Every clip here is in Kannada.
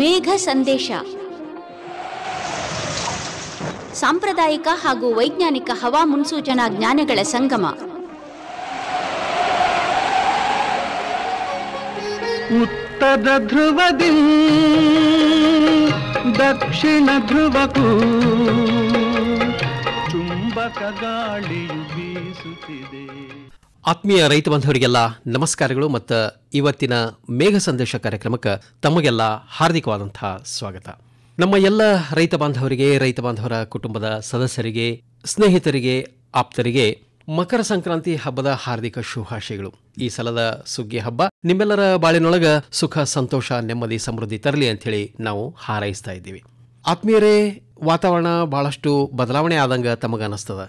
ಮೇಘ ಸಂದೇಶ ಸಾಂಪ್ರದಾಯಿಕ ಹಾಗೂ ವೈಜ್ಞಾನಿಕ ಹವಾ ಮುನ್ಸೂಚನಾ ಜ್ಞಾನಗಳ ಸಂಗಮ ಉತ್ತರ ಧ್ರುವದಿ ದಕ್ಷಿಣ ಧ್ರುವಕ್ಕೂ ಚುಂಬಕ ಗಾಳಿಯು ಬೀಸುತ್ತಿದೆ ಆತ್ಮೀಯ ರೈತ ಬಾಂಧವರಿಗೆಲ್ಲ ನಮಸ್ಕಾರಗಳು ಮತ್ತು ಇವತ್ತಿನ ಮೇಘ ಸಂದೇಶ ಕಾರ್ಯಕ್ರಮಕ್ಕೆ ತಮಗೆಲ್ಲ ಹಾರ್ದಿಕವಾದಂಥ ಸ್ವಾಗತ ನಮ್ಮ ಎಲ್ಲ ರೈತ ಬಾಂಧವರಿಗೆ ರೈತ ಬಾಂಧವರ ಕುಟುಂಬದ ಸದಸ್ಯರಿಗೆ ಸ್ನೇಹಿತರಿಗೆ ಆಪ್ತರಿಗೆ ಮಕರ ಸಂಕ್ರಾಂತಿ ಹಬ್ಬದ ಹಾರ್ದಿಕ ಶುಭಾಶಯಗಳು ಈ ಸಲದ ಸುಗ್ಗಿ ಹಬ್ಬ ನಿಮ್ಮೆಲ್ಲರ ಬಾಳಿನೊಳಗ ಸುಖ ಸಂತೋಷ ನೆಮ್ಮದಿ ಸಮೃದ್ಧಿ ತರಲಿ ಅಂಥೇಳಿ ನಾವು ಹಾರೈಸ್ತಾ ಇದ್ದೀವಿ ಆತ್ಮೀಯರೇ ವಾತಾವರಣ ಬಹಳಷ್ಟು ಬದಲಾವಣೆ ಆದಂಗ ತಮಗನಸ್ತದ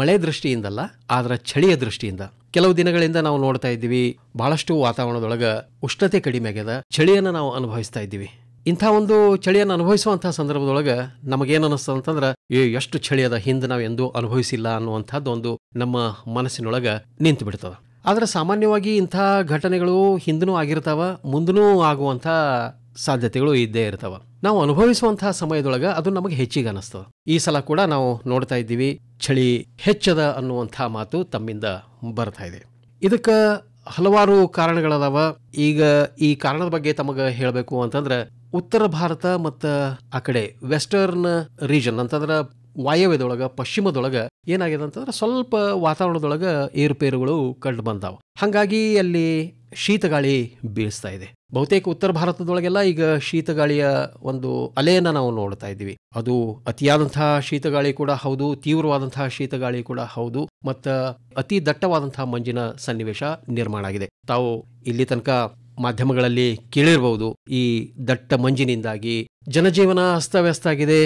ಮಳೆ ದೃಷ್ಟಿಯಿಂದಲ್ಲ ಆದ್ರೆ ಚಳಿಯ ದೃಷ್ಟಿಯಿಂದ ಕೆಲವು ದಿನಗಳಿಂದ ನಾವು ನೋಡ್ತಾ ಇದ್ದೀವಿ ಬಹಳಷ್ಟು ವಾತಾವರಣದೊಳಗೆ ಉಷ್ಣತೆ ಕಡಿಮೆ ಆಗ್ಯದ ಚಳಿಯನ್ನು ನಾವು ಅನುಭವಿಸ್ತಾ ಇದ್ದೀವಿ ಇಂಥ ಒಂದು ಚಳಿಯನ್ನು ಅನುಭವಿಸುವಂತಹ ಸಂದರ್ಭದೊಳಗೆ ನಮಗೇನು ಅಂತಂದ್ರೆ ಏ ಎಷ್ಟು ಚಳಿ ಅದ ಹಿಂದೆ ನಾವು ಎಂದೂ ಅನುಭವಿಸಿಲ್ಲ ಅನ್ನುವಂಥದ್ದು ಒಂದು ನಮ್ಮ ಮನಸ್ಸಿನೊಳಗೆ ನಿಂತು ಬಿಡ್ತದೆ ಆದರೆ ಸಾಮಾನ್ಯವಾಗಿ ಇಂಥ ಘಟನೆಗಳು ಹಿಂದೂ ಆಗಿರ್ತಾವ ಮುಂದೂ ಆಗುವಂಥ ಸಾಧ್ಯತೆಗಳು ಇದ್ದೇ ಇರ್ತಾವ ನಾವು ಅನುಭವಿಸುವಂತಹ ಸಮಯದೊಳಗೆ ಅದು ನಮಗೆ ಹೆಚ್ಚಿಗೆ ಅನಿಸ್ತದ ಈ ಸಲ ಕೂಡ ನಾವು ನೋಡ್ತಾ ಇದ್ದೀವಿ ಚಳಿ ಹೆಚ್ಚದ ಅನ್ನುವಂಥ ಮಾತು ತಮ್ಮಿಂದ ಬರ್ತಾ ಇದೆ ಇದಕ್ಕೆ ಹಲವಾರು ಕಾರಣಗಳದಾವ ಈಗ ಈ ಕಾರಣದ ಬಗ್ಗೆ ತಮಗೆ ಹೇಳಬೇಕು ಅಂತಂದ್ರೆ ಉತ್ತರ ಭಾರತ ಮತ್ತು ಆ ಕಡೆ ವೆಸ್ಟರ್ನ್ ರೀಜನ್ ಅಂತಂದ್ರೆ ವಾಯವ್ಯದೊಳಗೆ ಪಶ್ಚಿಮದೊಳಗೆ ಏನಾಗಿದೆ ಅಂತಂದ್ರೆ ಸ್ವಲ್ಪ ವಾತಾವರಣದೊಳಗೆ ಏರುಪೇರುಗಳು ಕಂಡು ಬಂದಾವ ಹಂಗಾಗಿ ಅಲ್ಲಿ ಶೀತಗಾಳಿ ಬೀಳ್ತಾ ಇದೆ ಬಹುತೇಕ ಉತ್ತರ ಭಾರತದೊಳಗೆಲ್ಲ ಈಗ ಶೀತಗಾಳಿಯ ಒಂದು ಅಲೆಯನ್ನು ನಾವು ನೋಡ್ತಾ ಇದ್ದೀವಿ ಅದು ಅತಿಯಾದಂತಹ ಶೀತಗಾಳಿ ಕೂಡ ಹೌದು ತೀವ್ರವಾದಂತಹ ಶೀತಗಾಳಿ ಕೂಡ ಹೌದು ಮತ್ತು ಅತಿ ದಟ್ಟವಾದಂತಹ ಮಂಜಿನ ಸನ್ನಿವೇಶ ನಿರ್ಮಾಣ ಆಗಿದೆ ತಾವು ಇಲ್ಲಿ ತನಕ ಮಾಧ್ಯಮಗಳಲ್ಲಿ ಕೇಳಿರಬಹುದು ಈ ದಟ್ಟ ಮಂಜಿನಿಂದಾಗಿ ಜನಜೀವನ ಅಸ್ತವ್ಯಸ್ತ ಆಗಿದೆ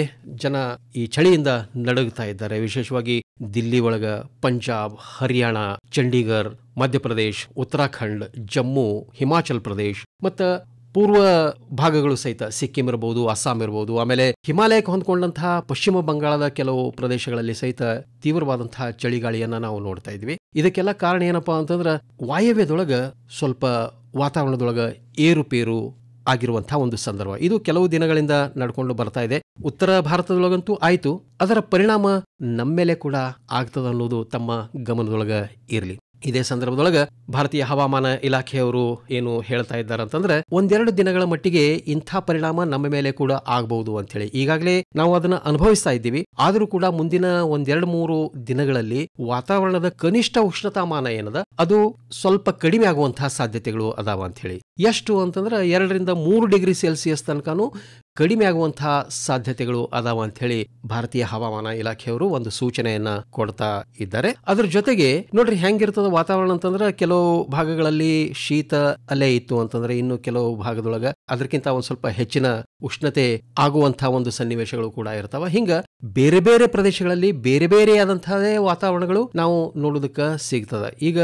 ಜನ ಈ ಚಳಿಯಿಂದ ನಡುಗ್ತಾ ಇದ್ದಾರೆ ವಿಶೇಷವಾಗಿ ದಿಲ್ಲಿ ಒಳಗ ಪಂಜಾಬ್ ಹರಿಯಾಣ ಚಂಡೀಗಢ ಮಧ್ಯಪ್ರದೇಶ್ ಉತ್ತರಾಖಂಡ್ ಜಮ್ಮು ಹಿಮಾಚಲ್ ಪ್ರದೇಶ್ ಮತ್ತು ಪೂರ್ವ ಭಾಗಗಳು ಸಹಿತ ಸಿಕ್ಕಿಂ ಇರಬಹುದು ಅಸ್ಸಾಂ ಇರಬಹುದು ಆಮೇಲೆ ಹಿಮಾಲಯಕ್ಕೆ ಹೊಂದ್ಕೊಂಡಂತಹ ಪಶ್ಚಿಮ ಬಂಗಾಳದ ಕೆಲವು ಪ್ರದೇಶಗಳಲ್ಲಿ ಸಹಿತ ತೀವ್ರವಾದಂತಹ ಚಳಿಗಾಳಿಯನ್ನ ನಾವು ನೋಡ್ತಾ ಇದ್ವಿ ಇದಕ್ಕೆಲ್ಲ ಕಾರಣ ಏನಪ್ಪಾ ಅಂತಂದ್ರೆ ವಾಯವ್ಯದೊಳಗ ಸ್ವಲ್ಪ ವಾತಾವರಣದೊಳಗ ಏರುಪೇರು ಆಗಿರುವಂತಹ ಒಂದು ಸಂದರ್ಭ ಇದು ಕೆಲವು ದಿನಗಳಿಂದ ನಡ್ಕೊಂಡು ಬರ್ತಾ ಇದೆ ಉತ್ತರ ಭಾರತದೊಳಗಂತೂ ಆಯಿತು ಅದರ ಪರಿಣಾಮ ನಮ್ಮ ಮೇಲೆ ಕೂಡ ಆಗ್ತದ ಅನ್ನೋದು ತಮ್ಮ ಗಮನದೊಳಗ ಇರಲಿ ಇದೇ ಸಂದರ್ಭದೊಳಗೆ ಭಾರತೀಯ ಹವಾಮಾನ ಇಲಾಖೆಯವರು ಏನು ಹೇಳ್ತಾ ಇದ್ದಾರೆ ಅಂತಂದ್ರೆ ಒಂದೆರಡು ದಿನಗಳ ಮಟ್ಟಿಗೆ ಇಂಥ ಪರಿಣಾಮ ನಮ್ಮ ಮೇಲೆ ಕೂಡ ಆಗಬಹುದು ಅಂತ ಹೇಳಿ ಈಗಾಗಲೇ ನಾವು ಅದನ್ನ ಅನುಭವಿಸ್ತಾ ಇದ್ದೀವಿ ಆದರೂ ಕೂಡ ಮುಂದಿನ ಒಂದೆರಡು ಮೂರು ದಿನಗಳಲ್ಲಿ ವಾತಾವರಣದ ಕನಿಷ್ಠ ಉಷ್ಣತಾಮಾನ ಏನದ ಅದು ಸ್ವಲ್ಪ ಕಡಿಮೆ ಆಗುವಂತಹ ಸಾಧ್ಯತೆಗಳು ಅದಾವ ಅಂತ ಹೇಳಿ ಎಷ್ಟು ಅಂತಂದ್ರೆ ಎರಡರಿಂದ ಮೂರು ಡಿಗ್ರಿ ಸೆಲ್ಸಿಯಸ್ ತನಕನು ಕಡಿಮೆ ಆಗುವಂತಹ ಸಾಧ್ಯತೆಗಳು ಅದಾವ ಅಂತ ಹೇಳಿ ಭಾರತೀಯ ಹವಾಮಾನ ಇಲಾಖೆಯವರು ಒಂದು ಸೂಚನೆಯನ್ನ ಕೊಡ್ತಾ ಇದ್ದಾರೆ ಅದ್ರ ಜೊತೆಗೆ ನೋಡ್ರಿ ಹೆಂಗಿರ್ತದ ವಾತಾವರಣ ಅಂತಂದ್ರೆ ಕೆಲವು ಭಾಗಗಳಲ್ಲಿ ಶೀತ ಅಲೆ ಇತ್ತು ಅಂತಂದ್ರೆ ಇನ್ನು ಕೆಲವು ಭಾಗದೊಳಗ ಅದಕ್ಕಿಂತ ಒಂದು ಸ್ವಲ್ಪ ಹೆಚ್ಚಿನ ಉಷ್ಣತೆ ಆಗುವಂತಹ ಒಂದು ಸನ್ನಿವೇಶಗಳು ಕೂಡ ಇರ್ತಾವ ಹಿಂಗ ಬೇರೆ ಬೇರೆ ಪ್ರದೇಶಗಳಲ್ಲಿ ಬೇರೆ ಬೇರೆ ಆದಂತಹದೇ ವಾತಾವರಣಗಳು ನಾವು ನೋಡೋದಕ್ಕೆ ಸಿಗ್ತದ ಈಗ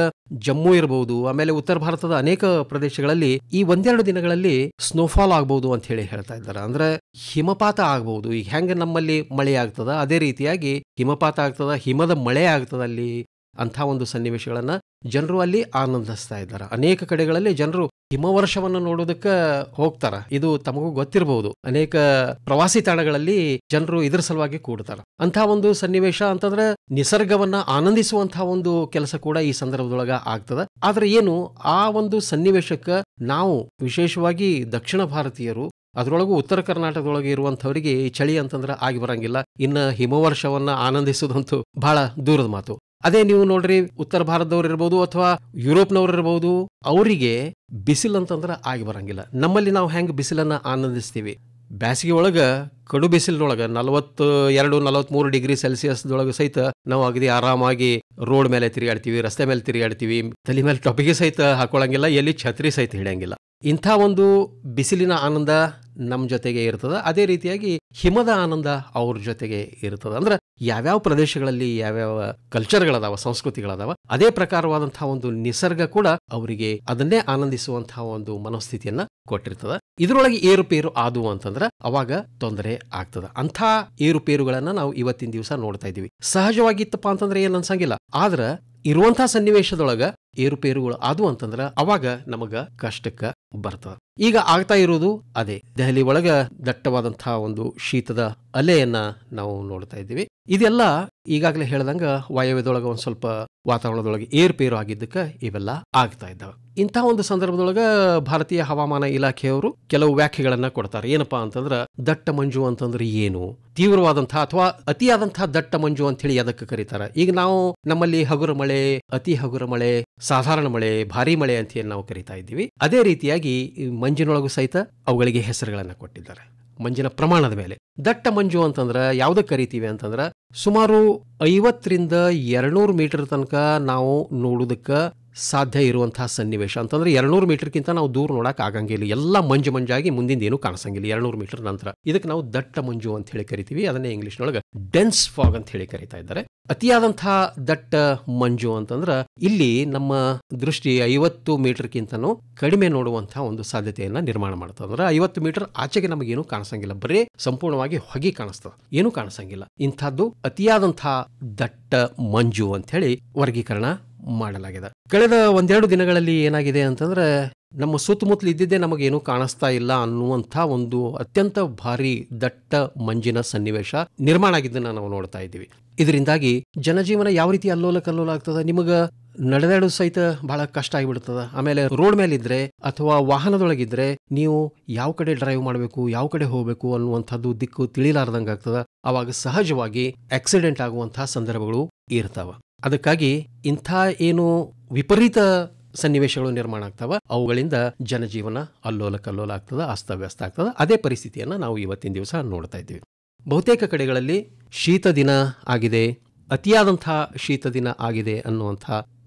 ಜಮ್ಮು ಇರಬಹುದು ಆಮೇಲೆ ಉತ್ತರ ಭಾರತದ ಅನೇಕ ಪ್ರದೇಶಗಳಲ್ಲಿ ಈ ಒಂದೆರಡು ದಿನಗಳಲ್ಲಿ ಸ್ನೋಫಾಲ್ ಆಗಬಹುದು ಅಂತ ಹೇಳಿ ಹೇಳ್ತಾ ಇದ್ದಾರೆ ಅಂದ್ರೆ ಹಿಮಪಾತ ಆಗ್ಬೋದು ಈಗ ಹೆಂಗೆ ನಮ್ಮಲ್ಲಿ ಮಳೆ ಆಗ್ತದ ಅದೇ ರೀತಿಯಾಗಿ ಹಿಮಪಾತ ಆಗ್ತದ ಹಿಮದ ಮಳೆ ಆಗ್ತದ ಅಲ್ಲಿ ಅಂತ ಒಂದು ಸನ್ನಿವೇಶಗಳನ್ನ ಜನರು ಅಲ್ಲಿ ಆನಂದಿಸ್ತಾ ಇದ್ದಾರೆ ಅನೇಕ ಕಡೆಗಳಲ್ಲಿ ಜನರು ಹಿಮವರ್ಷವನ್ನು ನೋಡೋದಕ್ಕೆ ಹೋಗ್ತಾರ ಇದು ತಮಗೂ ಗೊತ್ತಿರಬಹುದು ಅನೇಕ ಪ್ರವಾಸಿ ತಾಣಗಳಲ್ಲಿ ಜನರು ಇದರ ಸಲುವಾಗಿ ಕೂಡ್ತಾರ ಅಂತ ಒಂದು ಸನ್ನಿವೇಶ ಅಂತಂದ್ರೆ ನಿಸರ್ಗವನ್ನ ಆನಂದಿಸುವಂತಹ ಒಂದು ಕೆಲಸ ಕೂಡ ಈ ಸಂದರ್ಭದೊಳಗ ಆಗ್ತದ ಆದ್ರೆ ಏನು ಆ ಒಂದು ಸನ್ನಿವೇಶಕ್ಕ ನಾವು ವಿಶೇಷವಾಗಿ ದಕ್ಷಿಣ ಭಾರತೀಯರು ಅದರೊಳಗೂ ಉತ್ತರ ಕರ್ನಾಟಕದೊಳಗೆ ಇರುವಂಥವರಿಗೆ ಈ ಚಳಿ ಅಂತಂದ್ರೆ ಆಗಿ ಬರಂಗಿಲ್ಲ ಇನ್ನು ಹಿಮವರ್ಷವನ್ನು ಆನಂದಿಸೋದಂತೂ ಬಹಳ ದೂರದ ಮಾತು ಅದೇ ನೀವು ನೋಡ್ರಿ ಉತ್ತರ ಭಾರತದವ್ರು ಇರ್ಬೋದು ಅಥವಾ ಯುರೋಪ್ನವ್ರು ಇರ್ಬೋದು ಅವರಿಗೆ ಬಿಸಿಲು ಅಂತಂದ್ರೆ ಆಗಿ ಬರಂಗಿಲ್ಲ ನಮ್ಮಲ್ಲಿ ನಾವು ಹೆಂಗೆ ಬಿಸಿಲನ್ನು ಆನಂದಿಸ್ತೀವಿ ಬ್ಯಾಸಿಗೆ ಒಳಗೆ ಕಡು ಬಿಸಿಲಿನೊಳಗೆ ನಲ್ವತ್ತು ಎರಡು ನಲವತ್ತ್ಮೂರು ಡಿಗ್ರಿ ಸೆಲ್ಸಿಯಸ್ದೊಳಗೆ ಸಹಿತ ನಾವು ಅಗದಿ ಆರಾಮಾಗಿ ರೋಡ್ ಮೇಲೆ ತಿರುಗಾಡ್ತೀವಿ ರಸ್ತೆ ಮೇಲೆ ತಿರುಗಾಡ್ತೀವಿ ತಲೆ ಮೇಲೆ ಟೊಪಿಗೆ ಸಹಿತ ಹಾಕೊಳ್ಳಂಗಿಲ್ಲ ಎಲ್ಲಿ ಛತ್ರಿ ಸಹಿತ ಹಿಡಿಯಂಗಿಲ್ಲ ಇಂಥ ಒಂದು ಬಿಸಿಲಿನ ಆನಂದ ನಮ್ಮ ಜೊತೆಗೆ ಇರ್ತದೆ ಅದೇ ರೀತಿಯಾಗಿ ಹಿಮದ ಆನಂದ ಅವ್ರ ಜೊತೆಗೆ ಇರ್ತದೆ ಅಂದ್ರೆ ಯಾವ್ಯಾವ ಪ್ರದೇಶಗಳಲ್ಲಿ ಯಾವ್ಯಾವ ಕಲ್ಚರ್ಗಳದಾವ ಸಂಸ್ಕೃತಿಗಳದಾವ ಅದೇ ಪ್ರಕಾರವಾದಂತಹ ಒಂದು ನಿಸರ್ಗ ಕೂಡ ಅವರಿಗೆ ಅದನ್ನೇ ಆನಂದಿಸುವಂತಹ ಒಂದು ಮನಸ್ಥಿತಿಯನ್ನ ಕೊಟ್ಟಿರ್ತದ ಇದರೊಳಗೆ ಏರುಪೇರು ಆದು ಅಂತಂದ್ರೆ ಅವಾಗ ತೊಂದರೆ ಆಗ್ತದ ಅಂಥ ಏರುಪೇರುಗಳನ್ನ ನಾವು ಇವತ್ತಿನ ದಿವಸ ನೋಡ್ತಾ ಇದೀವಿ ಸಹಜವಾಗಿತ್ತಪ್ಪ ಅಂತಂದ್ರೆ ಏನ್ ಅನ್ಸಂಗಿಲ್ಲ ಆದ್ರ ಇರುವಂತಹ ಸನ್ನಿವೇಶದೊಳಗ ಏರುಪೇರುಗಳು ಅದು ಅಂತಂದ್ರೆ ಅವಾಗ ನಮಗ ಕಷ್ಟಕ್ಕ ಬರ್ತದೆ ಈಗ ಆಗ್ತಾ ಇರೋದು ಅದೇ ದೆಹಲಿ ಒಳಗ ದಟ್ಟವಾದಂತಹ ಒಂದು ಶೀತದ ಅಲೆಯನ್ನ ನಾವು ನೋಡ್ತಾ ಇದ್ದೀವಿ ಇದೆಲ್ಲ ಈಗಾಗಲೇ ಹೇಳ್ದಂಗೆ ವಾಯವ್ಯದೊಳಗೆ ಒಂದು ಸ್ವಲ್ಪ ವಾತಾವರಣದೊಳಗೆ ಏರುಪೇರು ಆಗಿದ್ದಕ್ಕೆ ಇವೆಲ್ಲ ಆಗ್ತಾ ಇದ್ದಾವೆ ಇಂಥ ಒಂದು ಸಂದರ್ಭದೊಳಗೆ ಭಾರತೀಯ ಹವಾಮಾನ ಇಲಾಖೆಯವರು ಕೆಲವು ವ್ಯಾಖ್ಯೆಗಳನ್ನು ಕೊಡ್ತಾರೆ ಏನಪ್ಪಾ ಅಂತಂದ್ರೆ ದಟ್ಟ ಮಂಜು ಅಂತಂದ್ರೆ ಏನು ತೀವ್ರವಾದಂತಹ ಅಥವಾ ಅತಿಯಾದಂತಹ ದಟ್ಟ ಮಂಜು ಅಂತ ಹೇಳಿ ಅದಕ್ಕೆ ಕರೀತಾರೆ ಈಗ ನಾವು ನಮ್ಮಲ್ಲಿ ಹಗುರ ಮಳೆ ಅತಿ ಹಗುರ ಮಳೆ ಸಾಧಾರಣ ಮಳೆ ಭಾರಿ ಮಳೆ ಅಂತ ನಾವು ಕರಿತಾ ಇದ್ದೀವಿ ಅದೇ ರೀತಿಯಾಗಿ ಮಂಜಿನೊಳಗೂ ಸಹಿತ ಅವುಗಳಿಗೆ ಹೆಸರುಗಳನ್ನು ಕೊಟ್ಟಿದ್ದಾರೆ ಮಂಜಿನ ಪ್ರಮಾಣದ ಮೇಲೆ ದಟ್ಟ ಮಂಜು ಅಂತಂದ್ರೆ ಯಾವುದಕ್ಕೆ ಕರಿತೀವಿ ಅಂತಂದ್ರೆ ಸುಮಾರು ಐವತ್ತರಿಂದ ಎರಡ್ನೂರು ಮೀಟರ್ ತನಕ ನಾವು ನೋಡೋದಕ್ಕೆ ಸಾಧ್ಯ ಇರುವಂತಹ ಸನ್ನಿವೇಶ ಅಂತಂದ್ರೆ ಅಂತಂದರೆ ಮೀಟರ್ ಕಿಂತ ನಾವು ದೂರ ನೋಡಕ್ ಆಗಂಗಿಲ್ಲ ಎಲ್ಲ ಮಂಜು ಮಂಜಾಗಿ ಮುಂದಿನ ಏನು ಕಾಣಿಸಂಗಿಲ್ಲ ಎರಡ್ನೂರು ಮೀಟರ್ ನಂತರ ಇದಕ್ಕೆ ನಾವು ದಟ್ಟ ಮಂಜು ಅಂತ ಹೇಳಿ ಕರಿತೀವಿ ಅದನ್ನೇ ಇಂಗ್ಲೀಷ್ನೊಳಗೆ ಡೆನ್ಸ್ ಫಾಗ್ ಅಂತ ಹೇಳಿ ಕರಿತಾ ಇದ್ದಾರೆ ಅತಿಯಾದಂತಹ ದಟ್ಟ ಮಂಜು ಅಂತಂದ್ರೆ ಇಲ್ಲಿ ನಮ್ಮ ದೃಷ್ಟಿ ಐವತ್ತು ಮೀಟರ್ಗಿಂತನೂ ಕಡಿಮೆ ನೋಡುವಂತಹ ಒಂದು ಸಾಧ್ಯತೆಯನ್ನ ನಿರ್ಮಾಣ ಮಾಡ್ತದೆ ಅಂದ್ರೆ ಐವತ್ತು ಮೀಟರ್ ಆಚೆಗೆ ನಮಗೇನು ಕಾಣಿಸಂಗಿಲ್ಲ ಬರೀ ಸಂಪೂರ್ಣವಾಗಿ ಹೊಗೆ ಕಾಣಿಸ್ತದೆ ಏನು ಕಾಣಿಸಂಗಿಲ್ಲ ಇಂಥದ್ದು ಅತಿಯಾದಂತಹ ದಟ್ಟ ಮಂಜು ಅಂತ ಹೇಳಿ ವರ್ಗೀಕರಣ ಮಾಡಲಾಗಿದೆ ಕಳೆದ ಒಂದೆರಡು ದಿನಗಳಲ್ಲಿ ಏನಾಗಿದೆ ಅಂತಂದ್ರೆ ನಮ್ಮ ಸುತ್ತಮುತ್ತಲು ಇದ್ದಿದ್ದೇ ನಮಗೇನು ಕಾಣಿಸ್ತಾ ಇಲ್ಲ ಅನ್ನುವಂಥ ಒಂದು ಅತ್ಯಂತ ಭಾರಿ ದಟ್ಟ ಮಂಜಿನ ಸನ್ನಿವೇಶ ನಿರ್ಮಾಣ ಆಗಿದ್ದನ್ನ ನಾವು ನೋಡ್ತಾ ಇದ್ದೀವಿ ಇದರಿಂದಾಗಿ ಜನಜೀವನ ಯಾವ ರೀತಿ ಅಲ್ಲೋಲ ಕಲ್ಲೋಲ ಆಗ್ತದೆ ನಿಮಗೆ ನಡೆದಾಡೋ ಸಹಿತ ಬಹಳ ಕಷ್ಟ ಆಗಿಬಿಡ್ತದ ಆಮೇಲೆ ರೋಡ್ ಮೇಲಿದ್ರೆ ಅಥವಾ ವಾಹನದೊಳಗಿದ್ರೆ ನೀವು ಯಾವ ಕಡೆ ಡ್ರೈವ್ ಮಾಡಬೇಕು ಯಾವ ಕಡೆ ಹೋಗಬೇಕು ಅನ್ನುವಂಥದ್ದು ದಿಕ್ಕು ತಿಳಿಲಾರ್ದಂಗೆ ಆಗ್ತದ ಅವಾಗ ಸಹಜವಾಗಿ ಆಕ್ಸಿಡೆಂಟ್ ಆಗುವಂತಹ ಸಂದರ್ಭಗಳು ಇರ್ತಾವ ಅದಕ್ಕಾಗಿ ಇಂಥ ಏನು ವಿಪರೀತ ಸನ್ನಿವೇಶಗಳು ನಿರ್ಮಾಣ ಆಗ್ತಾವ ಅವುಗಳಿಂದ ಜನಜೀವನ ಅಲ್ಲೋಲ ಕಲ್ಲೋಲ ಆಗ್ತದ ಅಸ್ತವ್ಯಸ್ತ ಆಗ್ತದೆ ಅದೇ ಪರಿಸ್ಥಿತಿಯನ್ನು ನಾವು ಇವತ್ತಿನ ದಿವಸ ನೋಡ್ತಾ ಇದ್ದೀವಿ ಬಹುತೇಕ ಕಡೆಗಳಲ್ಲಿ ಶೀತ ದಿನ ಆಗಿದೆ ಅತಿಯಾದಂಥ ಶೀತ ದಿನ ಆಗಿದೆ ಅನ್ನುವಂಥ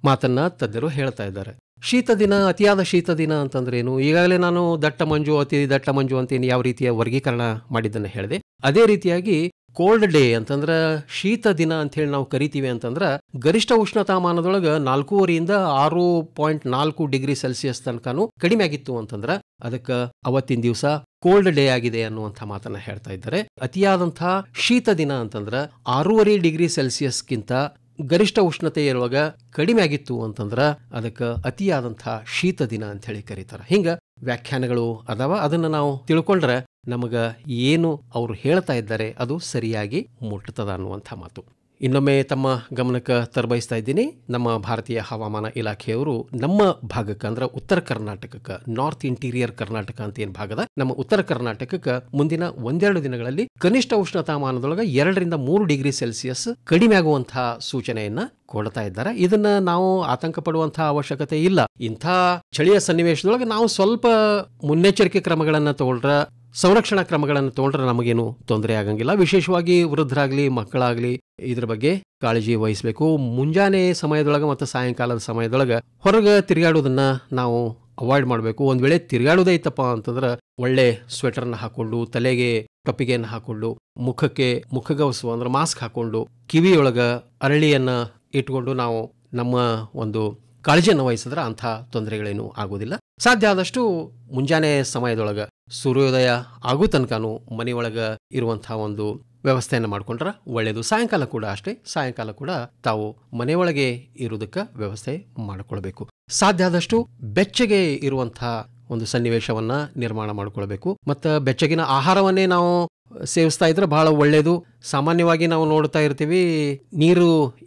ಮಾತನ್ನ ತಜ್ಞರು ಹೇಳ್ತಾ ಇದ್ದಾರೆ ಶೀತ ದಿನ ಅತಿಯಾದ ಶೀತ ದಿನ ಅಂತಂದ್ರೇನು ಈಗಾಗಲೇ ನಾನು ದಟ್ಟ ಮಂಜು ಅತಿ ದಟ್ಟ ಮಂಜು ಅಂತೇನು ಯಾವ ರೀತಿಯ ವರ್ಗೀಕರಣ ಮಾಡಿದ್ದನ್ನು ಹೇಳಿದೆ ಅದೇ ರೀತಿಯಾಗಿ ಕೋಲ್ಡ್ ಡೇ ಅಂತಂದ್ರೆ ಶೀತ ದಿನ ಅಂತ ಹೇಳಿ ನಾವು ಕರಿತೀವಿ ಅಂತಂದ್ರೆ ಗರಿಷ್ಠ ಉಷ್ಣತಾಮಾನದೊಳಗೆ ನಾಲ್ಕೂವರೆಯಿಂದ ಆರು ಪಾಯಿಂಟ್ ನಾಲ್ಕು ಡಿಗ್ರಿ ಸೆಲ್ಸಿಯಸ್ ತನಕನೂ ಕಡಿಮೆ ಆಗಿತ್ತು ಅಂತಂದ್ರೆ ಅದಕ್ಕೆ ಅವತ್ತಿನ ದಿವಸ ಕೋಲ್ಡ್ ಡೇ ಆಗಿದೆ ಅನ್ನುವಂಥ ಮಾತನ್ನ ಹೇಳ್ತಾ ಇದ್ದಾರೆ ಅತಿಯಾದಂತಹ ಶೀತ ದಿನ ಅಂತಂದ್ರೆ ಆರೂವರೆ ಡಿಗ್ರಿ ಸೆಲ್ಸಿಯಸ್ಗಿಂತ ಗರಿಷ್ಠ ಉಷ್ಣತೆಯೊಳಗ ಕಡಿಮೆ ಆಗಿತ್ತು ಅಂತಂದ್ರೆ ಅದಕ್ಕೆ ಅತಿಯಾದಂಥ ಶೀತ ದಿನ ಅಂತ ಹೇಳಿ ಕರೀತಾರೆ ಹಿಂಗ ವ್ಯಾಖ್ಯಾನಗಳು ಅದಾವ ಅದನ್ನ ನಾವು ತಿಳ್ಕೊಂಡ್ರೆ ನಮಗೆ ಏನು ಅವರು ಹೇಳ್ತಾ ಇದ್ದಾರೆ ಅದು ಸರಿಯಾಗಿ ಮುಟ್ತದ ಅನ್ನುವಂಥ ಮಾತು ಇನ್ನೊಮ್ಮೆ ತಮ್ಮ ಗಮನಕ್ಕೆ ತರಬಯಸ್ತಾ ಇದ್ದೀನಿ ನಮ್ಮ ಭಾರತೀಯ ಹವಾಮಾನ ಇಲಾಖೆಯವರು ನಮ್ಮ ಭಾಗಕ್ಕೆ ಅಂದ್ರೆ ಉತ್ತರ ಕರ್ನಾಟಕಕ್ಕೆ ನಾರ್ತ್ ಇಂಟೀರಿಯರ್ ಕರ್ನಾಟಕ ಅಂತ ಏನು ಭಾಗದ ನಮ್ಮ ಉತ್ತರ ಕರ್ನಾಟಕಕ್ಕೆ ಮುಂದಿನ ಒಂದೆರಡು ದಿನಗಳಲ್ಲಿ ಕನಿಷ್ಠ ಉಷ್ಣತಾಮಾನದೊಳಗೆ ಎರಡರಿಂದ ಮೂರು ಡಿಗ್ರಿ ಸೆಲ್ಸಿಯಸ್ ಕಡಿಮೆ ಆಗುವಂತಹ ಸೂಚನೆಯನ್ನ ಕೊಡ್ತಾ ಇದ್ದಾರೆ ಇದನ್ನ ನಾವು ಆತಂಕ ಪಡುವಂತಹ ಅವಶ್ಯಕತೆ ಇಲ್ಲ ಇಂಥ ಚಳಿಯ ಸನ್ನಿವೇಶದೊಳಗೆ ನಾವು ಸ್ವಲ್ಪ ಮುನ್ನೆಚ್ಚರಿಕೆ ಕ್ರಮಗಳನ್ನು ತಗೊಳ್ರ ಸಂರಕ್ಷಣಾ ಕ್ರಮಗಳನ್ನು ತಗೊಂಡ್ರೆ ನಮಗೇನು ತೊಂದರೆ ಆಗಂಗಿಲ್ಲ ವಿಶೇಷವಾಗಿ ವೃದ್ಧರಾಗಲಿ ಮಕ್ಕಳಾಗಲಿ ಇದ್ರ ಬಗ್ಗೆ ಕಾಳಜಿ ವಹಿಸಬೇಕು ಮುಂಜಾನೆ ಸಮಯದೊಳಗೆ ಮತ್ತು ಸಾಯಂಕಾಲದ ಸಮಯದೊಳಗೆ ಹೊರಗೆ ತಿರುಗಾಡೋದನ್ನು ನಾವು ಅವಾಯ್ಡ್ ಮಾಡಬೇಕು ಒಂದು ವೇಳೆ ತಿರುಗಾಡೋದೇ ಇತ್ತಪ್ಪ ಅಂತಂದ್ರೆ ಒಳ್ಳೆ ಸ್ವೆಟರ್ನ ಹಾಕೊಂಡು ತಲೆಗೆ ಕಪ್ಪಿಗೆಯನ್ನು ಹಾಕೊಂಡು ಮುಖಕ್ಕೆ ಮುಖಗವಸು ಅಂದ್ರೆ ಮಾಸ್ಕ್ ಹಾಕೊಂಡು ಕಿವಿಯೊಳಗೆ ಅರಳಿಯನ್ನು ಇಟ್ಕೊಂಡು ನಾವು ನಮ್ಮ ಒಂದು ಕಾಳಜಿಯನ್ನು ವಹಿಸಿದ್ರೆ ಅಂಥ ತೊಂದರೆಗಳೇನು ಆಗೋದಿಲ್ಲ ಸಾಧ್ಯ ಆದಷ್ಟು ಮುಂಜಾನೆ ಸಮಯದೊಳಗೆ ಸೂರ್ಯೋದಯ ಆಗೋ ತನಕನೂ ಮನೆಯೊಳಗೆ ಇರುವಂಥ ಒಂದು ವ್ಯವಸ್ಥೆಯನ್ನು ಮಾಡಿಕೊಂಡ್ರೆ ಒಳ್ಳೆಯದು ಸಾಯಂಕಾಲ ಕೂಡ ಅಷ್ಟೇ ಸಾಯಂಕಾಲ ಕೂಡ ತಾವು ಮನೆಯೊಳಗೆ ಇರೋದಕ್ಕೆ ವ್ಯವಸ್ಥೆ ಮಾಡಿಕೊಳ್ಬೇಕು ಸಾಧ್ಯ ಆದಷ್ಟು ಬೆಚ್ಚಗೆ ಇರುವಂಥ ಒಂದು ಸನ್ನಿವೇಶವನ್ನು ನಿರ್ಮಾಣ ಮಾಡಿಕೊಳ್ಬೇಕು ಮತ್ತು ಬೆಚ್ಚಗಿನ ಆಹಾರವನ್ನೇ ನಾವು ಸೇವಿಸ್ತಾ ಇದ್ರೆ ಬಹಳ ಒಳ್ಳೆಯದು ಸಾಮಾನ್ಯವಾಗಿ ನಾವು ನೋಡ್ತಾ ಇರ್ತೀವಿ ನೀರು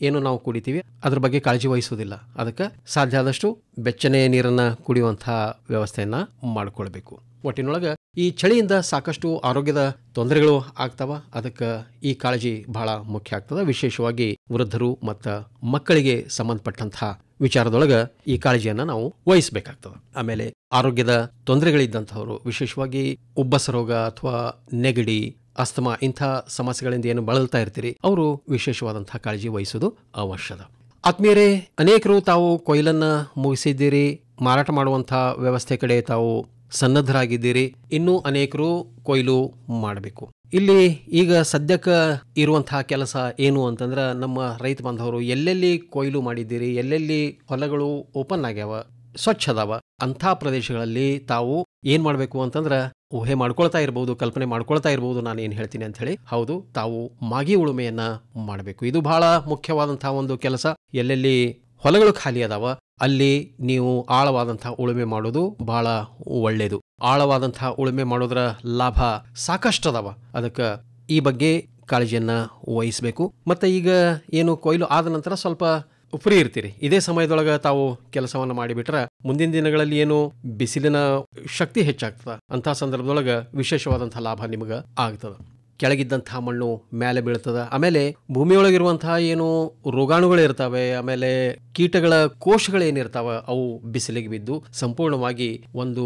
ಏನು ನಾವು ಕುಡಿತೀವಿ ಅದ್ರ ಬಗ್ಗೆ ಕಾಳಜಿ ವಹಿಸೋದಿಲ್ಲ ಅದಕ್ಕೆ ಸಾಧ್ಯ ಆದಷ್ಟು ಬೆಚ್ಚನೆಯ ನೀರನ್ನು ಕುಡಿಯುವಂತಹ ವ್ಯವಸ್ಥೆಯನ್ನು ಮಾಡಿಕೊಳ್ಬೇಕು ಒಟ್ಟಿನೊಳಗೆ ಈ ಚಳಿಯಿಂದ ಸಾಕಷ್ಟು ಆರೋಗ್ಯದ ತೊಂದರೆಗಳು ಆಗ್ತಾವ ಅದಕ್ಕೆ ಈ ಕಾಳಜಿ ಬಹಳ ಮುಖ್ಯ ಆಗ್ತದ ವಿಶೇಷವಾಗಿ ವೃದ್ಧರು ಮತ್ತು ಮಕ್ಕಳಿಗೆ ಸಂಬಂಧಪಟ್ಟಂತಹ ವಿಚಾರದೊಳಗೆ ಈ ಕಾಳಜಿಯನ್ನು ನಾವು ವಹಿಸಬೇಕಾಗ್ತದೆ ಆಮೇಲೆ ಆರೋಗ್ಯದ ತೊಂದರೆಗಳಿದ್ದಂಥವ್ರು ವಿಶೇಷವಾಗಿ ಉಬ್ಬಸ ರೋಗ ಅಥವಾ ನೆಗಡಿ ಅಸ್ತಮಾ ಇಂಥ ಸಮಸ್ಯೆಗಳಿಂದ ಏನು ಬಳಲ್ತಾ ಇರ್ತೀರಿ ಅವರು ವಿಶೇಷವಾದಂತಹ ಕಾಳಜಿ ವಹಿಸೋದು ಅವಶ್ಯದ ಆತ್ಮೀಯರೇ ಅನೇಕರು ತಾವು ಕೊಯ್ಲನ್ನು ಮುಗಿಸಿದ್ದೀರಿ ಮಾರಾಟ ಮಾಡುವಂಥ ವ್ಯವಸ್ಥೆ ಕಡೆ ತಾವು ಸನ್ನದ್ಧರಾಗಿದ್ದೀರಿ ಇನ್ನೂ ಅನೇಕರು ಕೊಯ್ಲು ಮಾಡಬೇಕು ಇಲ್ಲಿ ಈಗ ಸದ್ಯಕ್ಕೆ ಇರುವಂತಹ ಕೆಲಸ ಏನು ಅಂತಂದ್ರೆ ನಮ್ಮ ರೈತ ಬಾಂಧವರು ಎಲ್ಲೆಲ್ಲಿ ಕೊಯ್ಲು ಮಾಡಿದ್ದೀರಿ ಎಲ್ಲೆಲ್ಲಿ ಹೊಲಗಳು ಓಪನ್ ಆಗ್ಯಾವ ಸ್ವಚ್ಛ ಅದಾವ ಅಂಥ ಪ್ರದೇಶಗಳಲ್ಲಿ ತಾವು ಏನು ಮಾಡಬೇಕು ಅಂತಂದ್ರೆ ಊಹೆ ಮಾಡ್ಕೊಳ್ತಾ ಇರಬಹುದು ಕಲ್ಪನೆ ಮಾಡ್ಕೊಳ್ತಾ ಇರಬಹುದು ನಾನು ಏನು ಹೇಳ್ತೀನಿ ಅಂತ ಹೇಳಿ ಹೌದು ತಾವು ಮಾಗಿ ಉಳುಮೆಯನ್ನ ಮಾಡಬೇಕು ಇದು ಬಹಳ ಮುಖ್ಯವಾದಂತಹ ಒಂದು ಕೆಲಸ ಎಲ್ಲೆಲ್ಲಿ ಹೊಲಗಳು ಖಾಲಿ ಅದಾವ ಅಲ್ಲಿ ನೀವು ಆಳವಾದಂತಹ ಉಳುಮೆ ಮಾಡೋದು ಬಹಳ ಒಳ್ಳೆಯದು ಆಳವಾದಂತಹ ಉಳುಮೆ ಮಾಡೋದ್ರ ಲಾಭ ಅದಾವ ಅದಕ್ಕೆ ಈ ಬಗ್ಗೆ ಕಾಳಜಿಯನ್ನು ವಹಿಸಬೇಕು ಮತ್ತು ಈಗ ಏನು ಕೊಯ್ಲು ಆದ ನಂತರ ಸ್ವಲ್ಪ ಫ್ರೀ ಇರ್ತೀರಿ ಇದೇ ಸಮಯದೊಳಗೆ ತಾವು ಕೆಲಸವನ್ನು ಮಾಡಿಬಿಟ್ರೆ ಮುಂದಿನ ದಿನಗಳಲ್ಲಿ ಏನು ಬಿಸಿಲಿನ ಶಕ್ತಿ ಹೆಚ್ಚಾಗ್ತದೆ ಅಂಥ ಸಂದರ್ಭದೊಳಗೆ ವಿಶೇಷವಾದಂಥ ಲಾಭ ನಿಮಗೆ ಆಗ್ತದೆ ಕೆಳಗಿದ್ದಂತಹ ಮಣ್ಣು ಮೇಲೆ ಬೀಳ್ತದೆ ಆಮೇಲೆ ಭೂಮಿಯೊಳಗಿರುವಂತಹ ಏನು ರೋಗಾಣುಗಳು ಇರ್ತವೆ ಆಮೇಲೆ ಕೀಟಗಳ ಕೋಶಗಳೇನಿರ್ತಾವ ಅವು ಬಿಸಿಲಿಗೆ ಬಿದ್ದು ಸಂಪೂರ್ಣವಾಗಿ ಒಂದು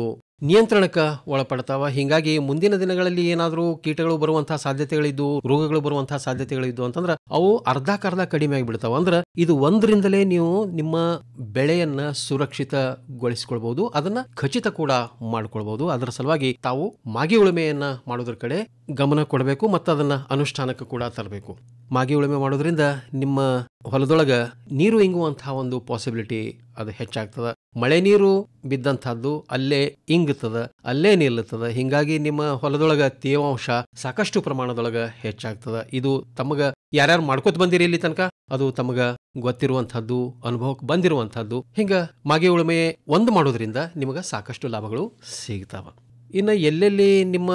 ನಿಯಂತ್ರಣಕ್ಕೆ ಒಳಪಡ್ತಾವ ಹೀಗಾಗಿ ಮುಂದಿನ ದಿನಗಳಲ್ಲಿ ಏನಾದರೂ ಕೀಟಗಳು ಬರುವಂತಹ ಸಾಧ್ಯತೆಗಳಿದ್ದು ರೋಗಗಳು ಬರುವಂತಹ ಸಾಧ್ಯತೆಗಳಿದ್ದು ಅಂತಂದ್ರೆ ಅವು ಅರ್ಧಕ್ಕರ್ಧ ಕಡಿಮೆ ಆಗಿಬಿಡ್ತಾವ ಅಂದ್ರೆ ಇದು ಒಂದರಿಂದಲೇ ನೀವು ನಿಮ್ಮ ಬೆಳೆಯನ್ನ ಸುರಕ್ಷಿತಗೊಳಿಸಿಕೊಳ್ಬಹುದು ಅದನ್ನ ಖಚಿತ ಕೂಡ ಮಾಡ್ಕೊಳ್ಬಹುದು ಅದರ ಸಲುವಾಗಿ ತಾವು ಮಾಗಿ ಉಳುಮೆಯನ್ನ ಮಾಡೋದ್ರ ಕಡೆ ಗಮನ ಕೊಡಬೇಕು ಮತ್ತು ಅದನ್ನು ಅನುಷ್ಠಾನಕ್ಕೆ ಕೂಡ ತರಬೇಕು ಮಾಗಿ ಉಳುಮೆ ಮಾಡೋದ್ರಿಂದ ನಿಮ್ಮ ಹೊಲದೊಳಗೆ ನೀರು ಇಂಗುವಂತಹ ಒಂದು ಪಾಸಿಬಿಲಿಟಿ ಅದು ಹೆಚ್ಚಾಗ್ತದೆ ಮಳೆ ನೀರು ಬಿದ್ದಂಥದ್ದು ಅಲ್ಲೇ ಇಂಗ್ತದ ಅಲ್ಲೇ ನಿಲ್ಲುತ್ತದೆ ಹೀಗಾಗಿ ನಿಮ್ಮ ಹೊಲದೊಳಗೆ ತೇವಾಂಶ ಸಾಕಷ್ಟು ಪ್ರಮಾಣದೊಳಗೆ ಹೆಚ್ಚಾಗ್ತದ ಇದು ತಮಗ ಯಾರ್ಯಾರು ಮಾಡ್ಕೋತ ಬಂದಿರಿ ಇಲ್ಲಿ ತನಕ ಅದು ತಮಗ ಗೊತ್ತಿರುವಂಥದ್ದು ಅನುಭವಕ್ಕೆ ಬಂದಿರುವಂಥದ್ದು ಹಿಂಗ ಮಾಗಿ ಉಳುಮೆ ಒಂದು ಮಾಡೋದ್ರಿಂದ ನಿಮಗೆ ಸಾಕಷ್ಟು ಲಾಭಗಳು ಸಿಗ್ತಾವ ಇನ್ನು ಎಲ್ಲೆಲ್ಲಿ ನಿಮ್ಮ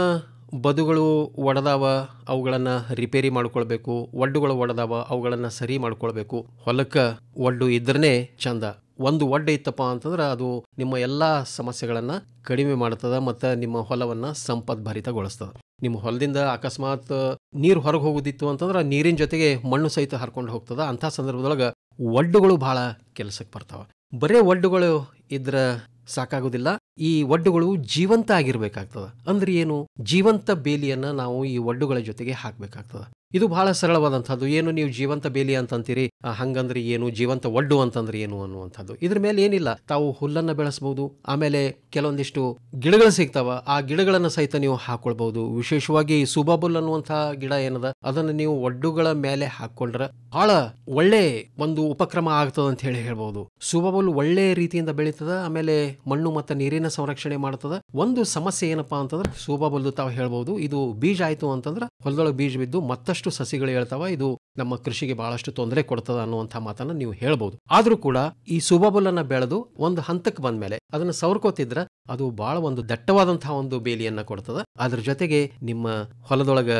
ಬದುಗಳು ಒಡೆದಾವ ಅವುಗಳನ್ನು ರಿಪೇರಿ ಮಾಡ್ಕೊಳ್ಬೇಕು ಒಡ್ಡುಗಳು ಒಡೆದಾವ ಅವುಗಳನ್ನು ಸರಿ ಮಾಡ್ಕೊಳ್ಬೇಕು ಹೊಲಕ್ಕೆ ಒಡ್ಡು ಇದ್ರೇ ಚಂದ ಒಂದು ಒಡ್ಡ ಇತ್ತಪ್ಪ ಅಂತಂದ್ರೆ ಅದು ನಿಮ್ಮ ಎಲ್ಲ ಸಮಸ್ಯೆಗಳನ್ನು ಕಡಿಮೆ ಮಾಡ್ತದೆ ಮತ್ತು ನಿಮ್ಮ ಹೊಲವನ್ನು ಸಂಪದ್ಭರಿತಗೊಳಿಸ್ತದೆ ನಿಮ್ಮ ಹೊಲದಿಂದ ಅಕಸ್ಮಾತ್ ನೀರು ಹೊರಗೆ ಹೋಗುದಿತ್ತು ಅಂತಂದ್ರೆ ನೀರಿನ ಜೊತೆಗೆ ಮಣ್ಣು ಸಹಿತ ಹರ್ಕೊಂಡು ಹೋಗ್ತದೆ ಅಂಥ ಸಂದರ್ಭದೊಳಗೆ ಒಡ್ಡುಗಳು ಭಾಳ ಕೆಲಸಕ್ಕೆ ಬರ್ತಾವೆ ಬರೇ ಒಡ್ಡುಗಳು ಇದ್ರ ಸಾಕಾಗೋದಿಲ್ಲ ಈ ಒಡ್ಡುಗಳು ಜೀವಂತ ಆಗಿರ್ಬೇಕಾಗ್ತದ ಅಂದ್ರೆ ಏನು ಜೀವಂತ ಬೇಲಿಯನ್ನ ನಾವು ಈ ಒಡ್ಡುಗಳ ಜೊತೆಗೆ ಹಾಕ್ಬೇಕಾಗ್ತದ ಇದು ಬಹಳ ಸರಳವಾದಂಥದ್ದು ಏನು ನೀವು ಜೀವಂತ ಬೇಲಿ ಅಂತಂತೀರಿ ಹಂಗಂದ್ರೆ ಏನು ಜೀವಂತ ಒಡ್ಡು ಅಂತಂದ್ರೆ ಏನು ಅನ್ನುವಂಥದ್ದು ಇದ್ರ ಮೇಲೆ ಏನಿಲ್ಲ ತಾವು ಹುಲ್ಲನ್ನ ಬೆಳೆಸಬಹುದು ಆಮೇಲೆ ಕೆಲವೊಂದಿಷ್ಟು ಗಿಡಗಳು ಸಿಗ್ತಾವ ಆ ಗಿಡಗಳನ್ನು ಸಹಿತ ನೀವು ಹಾಕೊಳ್ಬಹುದು ವಿಶೇಷವಾಗಿ ಸುಬಾಬುಲ್ ಅನ್ನುವಂತಹ ಗಿಡ ಏನದ ಅದನ್ನು ನೀವು ಒಡ್ಡುಗಳ ಮೇಲೆ ಹಾಕೊಂಡ್ರೆ ಬಹಳ ಒಳ್ಳೆ ಒಂದು ಉಪಕ್ರಮ ಆಗ್ತದ ಅಂತ ಹೇಳಿ ಹೇಳ್ಬಹುದು ಸುಬಾಬುಲ್ ಒಳ್ಳೆ ರೀತಿಯಿಂದ ಬೆಳೀತದ ಆಮೇಲೆ ಮಣ್ಣು ಮತ್ತು ನೀರಿನ ಸಂರಕ್ಷಣೆ ಮಾಡ್ತದೆ ಒಂದು ಸಮಸ್ಯೆ ಏನಪ್ಪಾ ಅಂತಂದ್ರೆ ಶೋಭಾ ಬಲ್ದು ತಾವು ಹೇಳ್ಬೋದು ಇದು ಬೀಜ ಆಯಿತು ಅಂತಂದ್ರೆ ಹೊಲದೊಳಗೆ ಬೀಜ ಬಿದ್ದು ಮತ್ತಷ್ಟು ಸಸಿಗಳು ಹೇಳ್ತಾವ ಇದು ನಮ್ಮ ಕೃಷಿಗೆ ಬಹಳಷ್ಟು ತೊಂದರೆ ಕೊಡ್ತದ ಅನ್ನುವಂಥ ಮಾತನ್ನ ನೀವು ಹೇಳ್ಬೋದು ಆದ್ರೂ ಕೂಡ ಈ ಸೋಬಾಬಲ್ಲನ್ನ ಬೆಳೆದು ಒಂದು ಹಂತಕ್ಕೆ ಬಂದ ಮೇಲೆ ಅದನ್ನು ಸವರ್ಕೋತಿದ್ರೆ ಅದು ಬಹಳ ಒಂದು ದಟ್ಟವಾದಂತಹ ಒಂದು ಬೇಲಿಯನ್ನ ಕೊಡ್ತದ ಅದ್ರ ಜೊತೆಗೆ ನಿಮ್ಮ ಹೊಲದೊಳಗ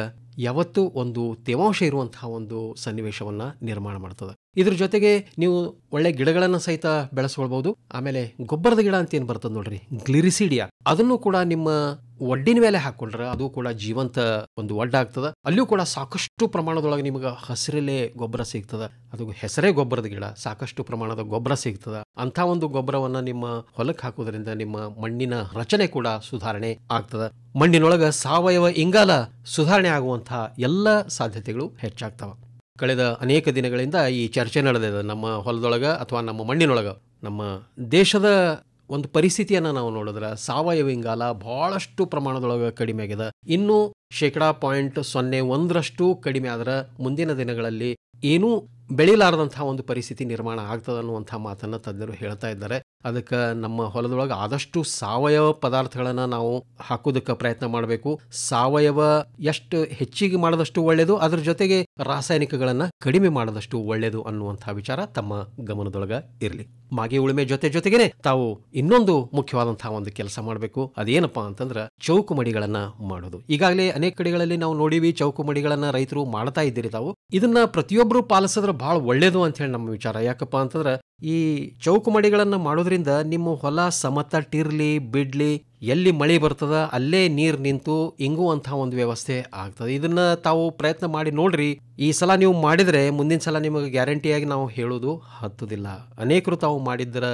ಯಾವತ್ತೂ ಒಂದು ತೇವಾಂಶ ಇರುವಂತಹ ಒಂದು ಸನ್ನಿವೇಶವನ್ನ ನಿರ್ಮಾಣ ಮಾಡ್ತದೆ ಇದ್ರ ಜೊತೆಗೆ ನೀವು ಒಳ್ಳೆ ಗಿಡಗಳನ್ನು ಸಹಿತ ಬೆಳೆಸ್ಕೊಳ್ಬಹುದು ಆಮೇಲೆ ಗೊಬ್ಬರದ ಗಿಡ ಅಂತ ಏನು ಬರ್ತದೆ ನೋಡ್ರಿ ಗ್ಲಿರಿಸಿಡಿಯಾ ಅದನ್ನು ಕೂಡ ನಿಮ್ಮ ಒಡ್ಡಿನ ಮೇಲೆ ಹಾಕೊಂಡ್ರೆ ಅದು ಕೂಡ ಜೀವಂತ ಒಂದು ಒಡ್ಡ ಆಗ್ತದ ಅಲ್ಲಿಯೂ ಕೂಡ ಸಾಕಷ್ಟು ಪ್ರಮಾಣದೊಳಗೆ ನಿಮಗೆ ಹಸಿರಲೆ ಗೊಬ್ಬರ ಸಿಗ್ತದ ಅದು ಹೆಸರೇ ಗೊಬ್ಬರದ ಗಿಡ ಸಾಕಷ್ಟು ಪ್ರಮಾಣದ ಗೊಬ್ಬರ ಸಿಗ್ತದ ಅಂತ ಒಂದು ಗೊಬ್ಬರವನ್ನ ನಿಮ್ಮ ಹೊಲಕ್ಕೆ ಹಾಕೋದ್ರಿಂದ ನಿಮ್ಮ ಮಣ್ಣಿನ ರಚನೆ ಕೂಡ ಸುಧಾರಣೆ ಆಗ್ತದ ಮಣ್ಣಿನೊಳಗ ಸಾವಯವ ಇಂಗಾಲ ಸುಧಾರಣೆ ಆಗುವಂತಹ ಎಲ್ಲ ಸಾಧ್ಯತೆಗಳು ಹೆಚ್ಚಾಗ್ತವೆ ಕಳೆದ ಅನೇಕ ದಿನಗಳಿಂದ ಈ ಚರ್ಚೆ ನಡೆದಿದೆ ನಮ್ಮ ಹೊಲದೊಳಗೆ ಅಥವಾ ನಮ್ಮ ಮಣ್ಣಿನೊಳಗೆ ನಮ್ಮ ದೇಶದ ಒಂದು ಪರಿಸ್ಥಿತಿಯನ್ನು ನಾವು ನೋಡಿದ್ರೆ ಸಾವಯವ ಇಂಗಾಲ ಬಹಳಷ್ಟು ಪ್ರಮಾಣದೊಳಗೆ ಕಡಿಮೆ ಆಗಿದೆ ಇನ್ನೂ ಶೇಕಡಾ ಪಾಯಿಂಟ್ ಸೊನ್ನೆ ಒಂದರಷ್ಟು ಕಡಿಮೆ ಆದರೆ ಮುಂದಿನ ದಿನಗಳಲ್ಲಿ ಏನೂ ಬೆಳೀಲಾರದಂತಹ ಒಂದು ಪರಿಸ್ಥಿತಿ ನಿರ್ಮಾಣ ಆಗ್ತದೆ ಅನ್ನುವಂಥ ಮಾತನ್ನು ತಜ್ಞರು ಹೇಳ್ತಾ ಇದ್ದಾರೆ ಅದಕ್ಕೆ ನಮ್ಮ ಹೊಲದೊಳಗೆ ಆದಷ್ಟು ಸಾವಯವ ಪದಾರ್ಥಗಳನ್ನು ನಾವು ಹಾಕೋದಕ್ಕೆ ಪ್ರಯತ್ನ ಮಾಡಬೇಕು ಸಾವಯವ ಎಷ್ಟು ಹೆಚ್ಚಿಗೆ ಮಾಡಿದಷ್ಟು ಒಳ್ಳೆಯದು ಅದರ ಜೊತೆಗೆ ರಾಸಾಯನಿಕಗಳನ್ನು ಕಡಿಮೆ ಮಾಡದಷ್ಟು ಒಳ್ಳೆಯದು ಅನ್ನುವಂಥ ವಿಚಾರ ತಮ್ಮ ಗಮನದೊಳಗೆ ಇರಲಿ ಮಾಗಿ ಉಳುಮೆ ಜೊತೆ ಜೊತೆಗೇನೆ ತಾವು ಇನ್ನೊಂದು ಮುಖ್ಯವಾದಂತಹ ಒಂದು ಕೆಲಸ ಮಾಡಬೇಕು ಅದೇನಪ್ಪ ಅಂತಂದ್ರೆ ಚೌಕು ಮಡಿಗಳನ್ನು ಮಾಡೋದು ಈಗಾಗಲೇ ಅನೇಕ ಕಡೆಗಳಲ್ಲಿ ನಾವು ನೋಡಿವಿ ಚೌಕು ಮಡಿಗಳನ್ನು ರೈತರು ಮಾಡ್ತಾ ಇದ್ದೀರಿ ತಾವು ಇದನ್ನ ಪ್ರತಿಯೊಬ್ಬರು ಪಾಲಿಸಿದ್ರೆ ಬಹಳ ಒಳ್ಳೇದು ಅಂತ ಹೇಳಿ ನಮ್ಮ ವಿಚಾರ ಯಾಕಪ್ಪ ಅಂತಂದ್ರೆ ಈ ಚೌಕು ಮಡಿಗಳನ್ನು ಮಾಡೋದ್ರಿಂದ ನಿಮ್ಮ ಹೊಲ ಸಮತಟ್ಟಿರಲಿ ಬಿಡ್ಲಿ ಎಲ್ಲಿ ಮಳೆ ಬರ್ತದ ಅಲ್ಲೇ ನೀರು ನಿಂತು ಇಂಗುವಂತಹ ಒಂದು ವ್ಯವಸ್ಥೆ ಆಗ್ತದೆ ಇದನ್ನ ತಾವು ಪ್ರಯತ್ನ ಮಾಡಿ ನೋಡ್ರಿ ಈ ಸಲ ನೀವು ಮಾಡಿದ್ರೆ ಮುಂದಿನ ಸಲ ನಿಮಗೆ ಗ್ಯಾರಂಟಿಯಾಗಿ ನಾವು ಹೇಳೋದು ಹತ್ತುದಿಲ್ಲ ಅನೇಕರು ತಾವು ಮಾಡಿದ್ರ